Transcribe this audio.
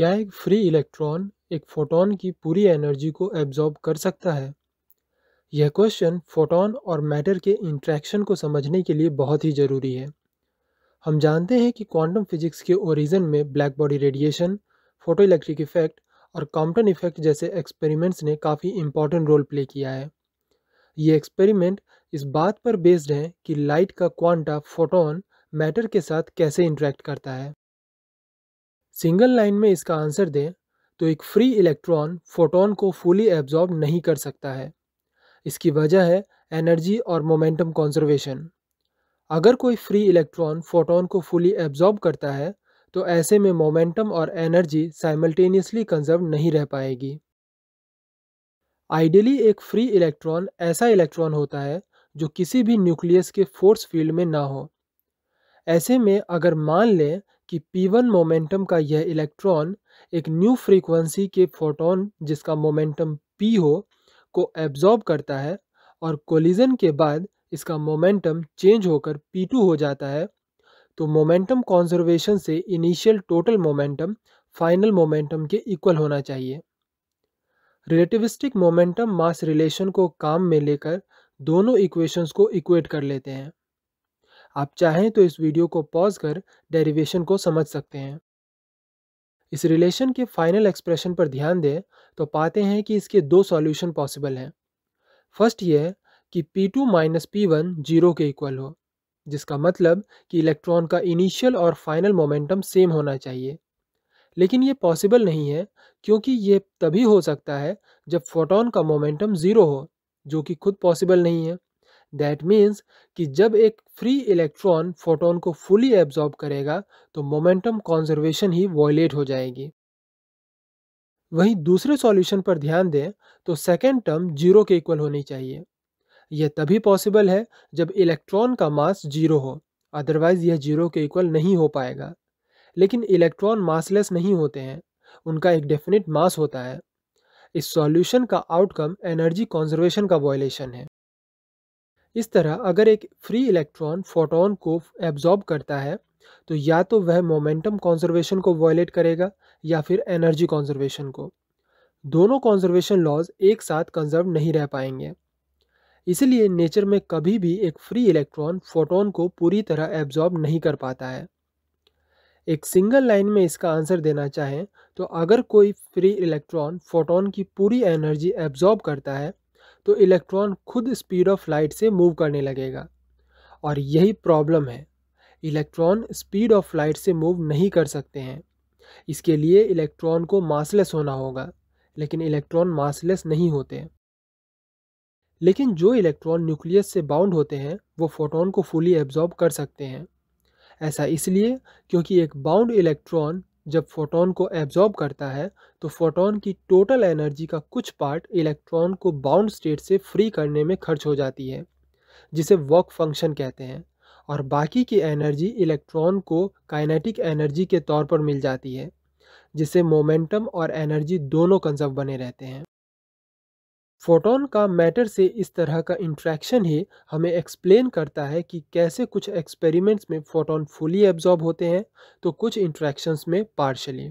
क्या एक free electron एक फोटोन की पूरी एनर्जी को एब्जॉर्ब कर सकता है यह क्वेश्चन फोटोन और मैटर के इंट्रैक्शन को समझने के लिए बहुत ही ज़रूरी है हम जानते हैं कि क्वांटम फिजिक्स के ओरिजिन में black body radiation photo electric effect और कॉम्पटन इफेक्ट जैसे एक्सपेरिमेंट्स ने काफ़ी इम्पॉर्टेंट रोल प्ले किया है ये एक्सपेरिमेंट इस बात पर बेस्ड हैं कि लाइट का क्वांटा फोटोन मैटर के साथ कैसे इंट्रैक्ट करता है सिंगल लाइन में इसका आंसर दें तो एक फ्री इलेक्ट्रॉन फोटोन को फुली एब्जॉर्ब नहीं कर सकता है इसकी वजह है एनर्जी और मोमेंटम कॉन्जर्वेशन अगर कोई फ्री इलेक्ट्रॉन फोटोन को फुली एब्जॉर्ब करता है तो ऐसे में मोमेंटम और एनर्जी साइमल्टेनियसली कंजर्व नहीं रह पाएगी आइडियली एक फ्री इलेक्ट्रॉन ऐसा इलेक्ट्रॉन होता है जो किसी भी न्यूक्लियस के फोर्स फील्ड में ना हो ऐसे में अगर मान लें कि P1 मोमेंटम का यह इलेक्ट्रॉन एक न्यू फ्रीक्वेंसी के फोटोन जिसका मोमेंटम P हो को एब्जॉर्ब करता है और कोलिजन के बाद इसका मोमेंटम चेंज होकर P2 हो जाता है तो मोमेंटम कॉन्जर्वेशन से initial total momentum final momentum के इक्वल होना चाहिए रिलेटिविस्टिक मोमेंटम मास रिलेशन को काम में लेकर दोनों इक्वेशंस को इक्वेट कर लेते हैं आप चाहें तो इस वीडियो को पॉज कर डेरिवेशन को समझ सकते हैं इस रिलेशन के फाइनल एक्सप्रेशन पर ध्यान दें तो पाते हैं कि इसके दो सॉल्यूशन पॉसिबल हैं फर्स्ट ये कि P2 two minus P zero के इक्वल हो जिसका मतलब कि इलेक्ट्रॉन का इनिशियल और फाइनल मोमेंटम सेम होना चाहिए लेकिन ये पॉसिबल नहीं है क्योंकि ये तभी हो सकता है जब फोटोन का मोमेंटम ज़ीरो हो जो कि खुद पॉसिबल नहीं है दैट मीन्स कि जब एक फ्री इलेक्ट्रॉन फोटोन को फुली एब्जॉर्ब करेगा तो मोमेंटम कॉन्जर्वेशन ही वॉयलेट हो जाएगी वहीं दूसरे सॉल्यूशन पर ध्यान दें तो सेकेंड टर्म जीरो के इक्वल होनी चाहिए यह तभी पॉसिबल है जब इलेक्ट्रॉन का मास जीरो हो अदरवाइज यह जीरो के इक्वल नहीं हो पाएगा लेकिन इलेक्ट्रॉन मासलेस नहीं होते हैं उनका एक डेफिनेट मास होता है इस सॉल्यूशन का आउटकम एनर्जी कॉन्जर्वेशन का वॉयलेशन है इस तरह अगर एक फ्री इलेक्ट्रॉन फोटोन को एब्जॉर्ब करता है तो या तो वह मोमेंटम कॉन्जर्वेशन को वॉयलेट करेगा या फिर एनर्जी कॉन्जर्वेशन को दोनों कॉन्जर्वेशन लॉज एक साथ कंजर्व नहीं रह पाएंगे इसलिए नेचर में कभी भी एक फ्री इलेक्ट्रॉन फोटोन को पूरी तरह एब्जॉर्ब नहीं कर पाता है एक सिंगल लाइन में इसका आंसर देना चाहें तो अगर कोई फ्री इलेक्ट्रॉन फोटोन की पूरी एनर्जी एब्जॉर्ब करता है तो इलेक्ट्रॉन खुद स्पीड ऑफ लाइट से मूव करने लगेगा और यही प्रॉब्लम है इलेक्ट्रॉन स्पीड ऑफ लाइट से मूव नहीं कर सकते हैं इसके लिए इलेक्ट्रॉन को मासलेस होना होगा लेकिन इलेक्ट्रॉन मासलेस नहीं होते लेकिन जो इलेक्ट्रॉन न्यूक्लियस से बाउंड होते हैं वो फोटोन को फुली एब्जॉर्ब कर सकते हैं ऐसा इसलिए क्योंकि एक बाउंड इलेक्ट्रॉन जब फोटोन को एब्जॉर्ब करता है तो फोटोन की टोटल एनर्जी का कुछ पार्ट इलेक्ट्रॉन को बाउंड स्टेट से फ्री करने में खर्च हो जाती है जिसे वर्क फंक्शन कहते हैं और बाकी की एनर्जी इलेक्ट्रॉन को काइनेटिक एनर्जी के तौर पर मिल जाती है जिसे मोमेंटम और एनर्जी दोनों कंजर्व बने रहते हैं फोटोन का मैटर से इस तरह का इंट्रैक्शन ही हमें एक्सप्लेन करता है कि कैसे कुछ एक्सपेरिमेंट्स में फोटोन फुली एब्जॉर्ब होते हैं तो कुछ इंट्रैक्शंस में पार्शली